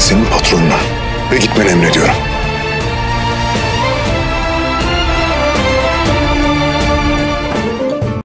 senin patronuna ve gitmeni emrediyorum.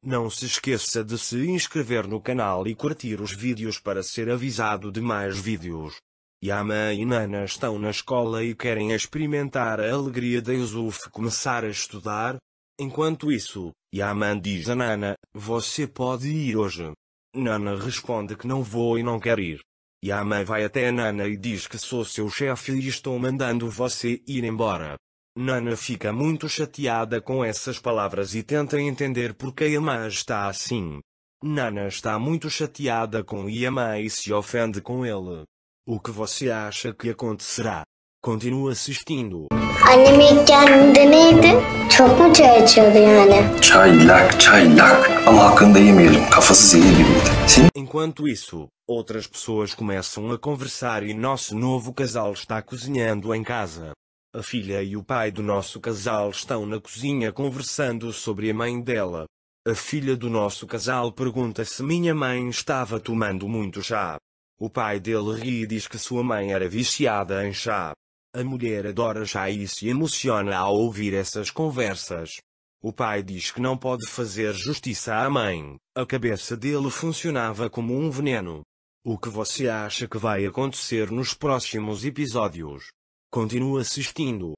Não se esqueça de se inscrever no canal e curtir os vídeos para ser avisado de mais vídeos. Yama e Nana estão na escola e querem experimentar a alegria de Yusuf começar a estudar. Enquanto isso, Yaman diz a Nana, você pode ir hoje. Nana responde que não vou e não quer ir. E a mãe vai até a Nana e diz que sou seu chefe e estou mandando você ir embora. Nana fica muito chateada com essas palavras e tenta entender por que Yamai está assim. Nana está muito chateada com Yamai e se ofende com ele. O que você acha que acontecerá? Continua assistindo. Anime Çok mu çay içiyordu yani? Çaylak çaylak. Ama hakkında yemeyelim. Kafası zehir gibiydi. Senin... Enquanto isso, outras pessoas começam a conversar e nosso novo casal está cozinhando em casa. A filha e o pai do nosso casal estão na cozinha conversando sobre a mãe dela. A filha do nosso casal pergunta se minha mãe estava tomando muito chá. O pai dele ri e diz que sua mãe era viciada em chá. A mulher adora já e se emociona ao ouvir essas conversas. O pai diz que não pode fazer justiça à mãe, a cabeça dele funcionava como um veneno. O que você acha que vai acontecer nos próximos episódios? Continua assistindo.